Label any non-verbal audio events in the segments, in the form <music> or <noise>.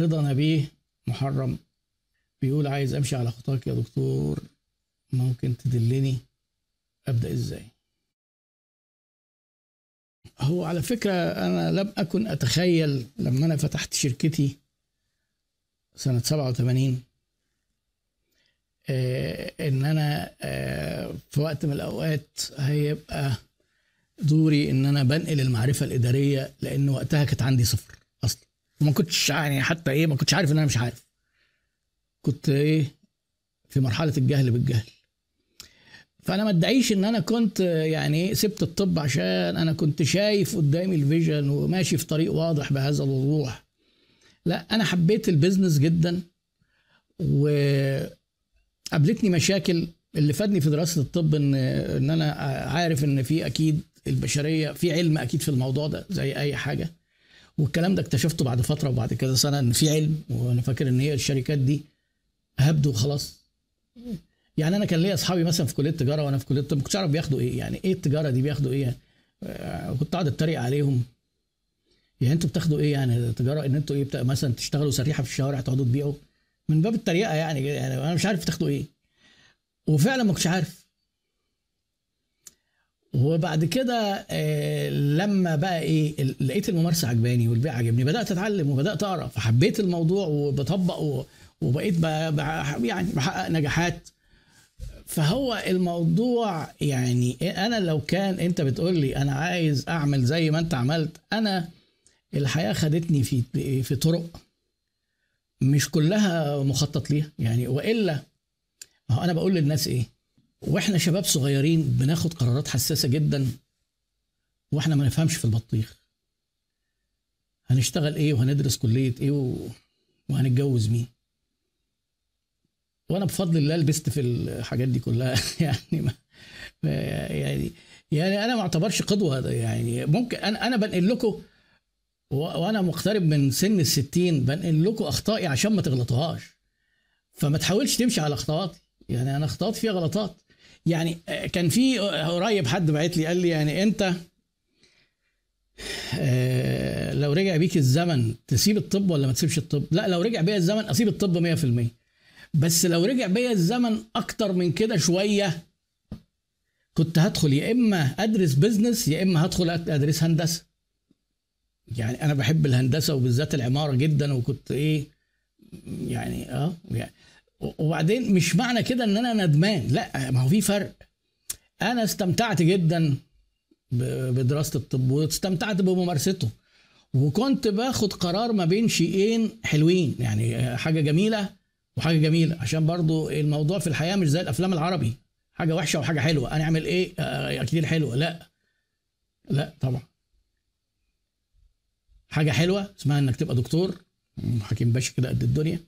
رضا نبيه محرم بيقول عايز امشي على خطاك يا دكتور ممكن تدلني ابدا ازاي هو على فكره انا لم اكن اتخيل لما انا فتحت شركتي سنه 87 آه، ان انا آه، في وقت من الاوقات هيبقى دوري ان انا بنقل المعرفه الاداريه لان وقتها كانت عندي صفر وما كنتش يعني حتى ايه ما كنتش عارف ان انا مش عارف كنت ايه في مرحله الجهل بالجهل فانا ما ادعيش ان انا كنت يعني إيه، سبت الطب عشان انا كنت شايف قدامي الفيجن وماشي في طريق واضح بهذا الوضوح لا انا حبيت البيزنس جدا وقابلتني مشاكل اللي فادني في دراسه الطب ان ان انا عارف ان في اكيد البشريه في علم اكيد في الموضوع ده زي اي حاجه والكلام ده اكتشفته بعد فتره وبعد كذا سنه ان في علم وانا فاكر ان هي الشركات دي هبدوا خلاص يعني انا كان ليا اصحابي مثلا في كليه التجاره وانا في كليه ما كنتش اعرف بياخدوا ايه يعني ايه التجاره دي بياخدوا ايه يعني. كنت اقعد اتريق عليهم يعني انتوا بتاخدوا ايه يعني التجاره ان انتوا ايه مثلا تشتغلوا سريحه في الشوارع تقعدوا تبيعوا من باب التريقه يعني يعني انا مش عارف تاخدوا ايه وفعلا ما كنتش عارف وبعد كده آه، لما بقى ايه لقيت الممارسه عجباني والبيع عجبني بدات اتعلم وبدات اقرا فحبيت الموضوع وبطبق وبقيت يعني بحقق نجاحات فهو الموضوع يعني إيه، انا لو كان انت بتقول لي انا عايز اعمل زي ما انت عملت انا الحياه خدتني في في طرق مش كلها مخطط ليها يعني والا انا بقول للناس ايه واحنا شباب صغيرين بناخد قرارات حساسه جدا واحنا ما نفهمش في البطيخ هنشتغل ايه وهندرس كليه ايه وهنتجوز مين وانا بفضل الله لبست في الحاجات دي كلها <laughs> يعني ما يعني يعني انا ما اعتبرش قدوه يعني ممكن انا انا بنقل لكم وانا مقترب من سن ال 60 بنقل لكم اخطائي عشان ما تغلطوهاش فما تحاولش تمشي على اخطاءاتي يعني انا اخطات فيها غلطات يعني آه، كان في آه، قريب حد بعت لي قال لي يعني انت آه، لو رجع بيك الزمن تسيب الطب ولا ما تسيبش الطب لا لو رجع بيا الزمن اسيب الطب 100% بس لو رجع بيا الزمن اكتر من كده شويه كنت هدخل يا اما ادرس بزنس يا اما هدخل ادرس هندسه يعني انا بحب الهندسه وبالذات العماره جدا وكنت ايه يعني اه يعني وبعدين مش معنى كده ان انا ندمان لا ما هو في فرق انا استمتعت جدا بدراسه الطب واستمتعت بممارسته وكنت باخد قرار ما بين شيئين حلوين يعني حاجه جميله وحاجه جميله عشان برضو الموضوع في الحياه مش زي الافلام العربي حاجه وحشه وحاجه حلوه انا اعمل ايه اكيد آه، آه، حلوه لا لا طبعا حاجه حلوه اسمها انك تبقى دكتور حكيم باشا كده قد الدنيا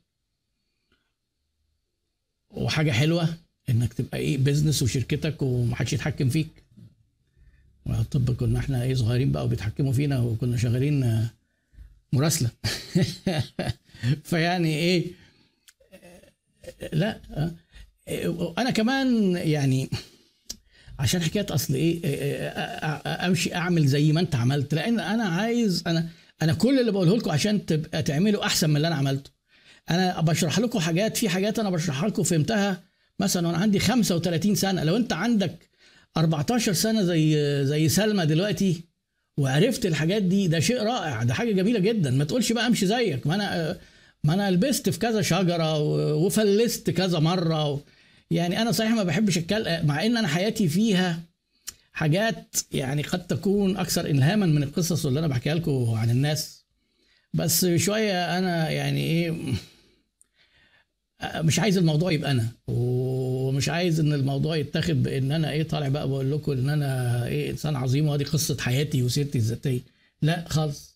وحاجه حلوه انك تبقى ايه بيزنس وشركتك ومحدش يتحكم فيك طب كنا احنا ايه صغيرين بقى وبيتحكموا فينا وكنا شغالين آه، مراسله <laughs> فيعني ايه آه، لا آه، انا كمان يعني عشان حكايه اصل ايه امشي اعمل زي ما انت عملت لان انا عايز انا انا كل اللي بقوله لكم عشان تبقى تعملوا احسن من اللي انا عملته انا بشرح لكم حاجات في حاجات انا بشرحها لكم فهمتها مثلا وانا عندي 35 سنه لو انت عندك 14 سنه زي زي سلمى دلوقتي وعرفت الحاجات دي ده شيء رائع ده حاجه جميله جدا ما تقولش بقى امشي زيك ما انا ما انا لبست في كذا شجره وفلست كذا مره و... يعني انا صحيح ما بحبش مع ان انا حياتي فيها حاجات يعني قد تكون اكثر الهاما من القصص اللي انا بحكيها لكم عن الناس بس شويه انا يعني ايه مش عايز الموضوع يبقى انا ومش عايز ان الموضوع يتاخد بان انا ايه طالع بقى بقول لكم ان انا ايه انسان عظيم وادي قصه حياتي وسيرتي الذاتيه لا خالص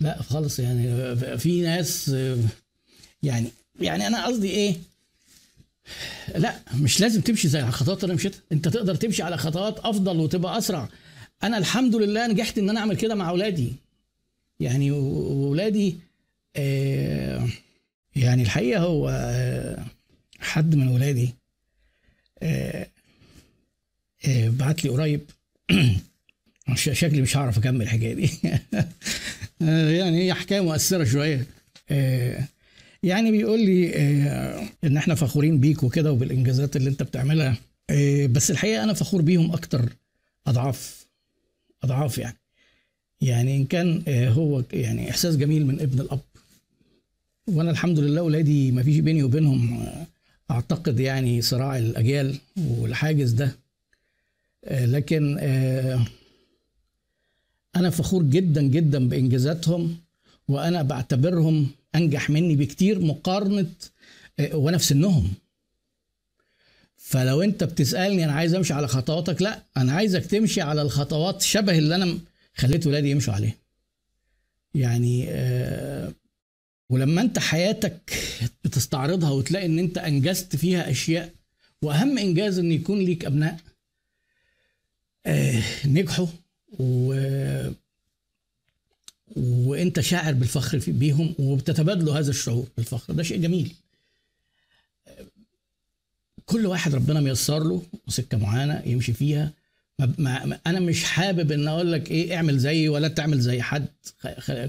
لا خالص يعني في ناس يعني يعني انا قصدي ايه لا مش لازم تمشي زي الخطوات اللي مشيتها انت تقدر تمشي على خطوات افضل وتبقى اسرع انا الحمد لله نجحت ان انا اعمل كده مع اولادي يعني اولادي آه يعني الحقيقة هو آه، حد من ولادي آه، آه، بعت لي قريب <clears throat> شكلي مش هعرف اكمل الحكايه دي <laughs> يعني هي حكايه مؤثره شويه يعني بيقول لي ان احنا فخورين بيك وكده وبالانجازات اللي انت بتعملها بس الحقيقه انا فخور بيهم اكتر اضعاف اضعاف يعني يعني ان كان هو يعني احساس جميل من ابن الاب وانا الحمد لله ولادي ما فيش بيني وبينهم آه، اعتقد يعني صراع الاجيال والحاجز ده آه، لكن آه، انا فخور جدا جدا بانجازاتهم وانا بعتبرهم انجح مني بكتير مقارنه وانا في سنهم فلو انت بتسالني انا عايز امشي على خطواتك لا انا عايزك تمشي على الخطوات شبه اللي انا خليت ولادي يمشوا عليها يعني ولما انت حياتك بتستعرضها وتلاقي ان انت انجزت فيها اشياء واهم انجاز ان يكون ليك ابناء آه، نجحوا و وانت شاعر بالفخر بيهم وبتتبادلوا هذا الشعور بالفخر ده شيء جميل كل واحد ربنا ميسر له سكه معينه يمشي فيها ما ما انا مش حابب ان اقول لك ايه اعمل زيي ولا تعمل زي حد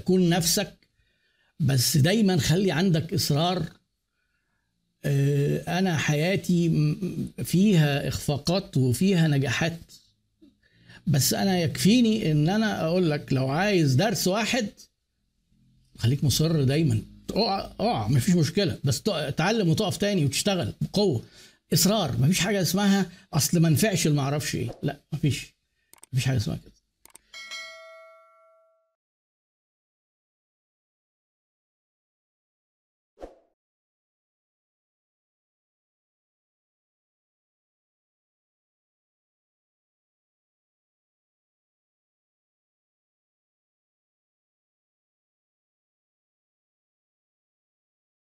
كون نفسك بس دايما خلي عندك اصرار آه، انا حياتي فيها اخفاقات وفيها نجاحات بس انا يكفيني ان انا اقول لك لو عايز درس واحد خليك مصر دايما اقع اقع مفيش مشكله بس تعلم وتقف تاني وتشتغل بقوه اصرار مفيش حاجه اسمها اصل ما نفعش ما اعرفش ايه لا مفيش مفيش حاجه اسمها كده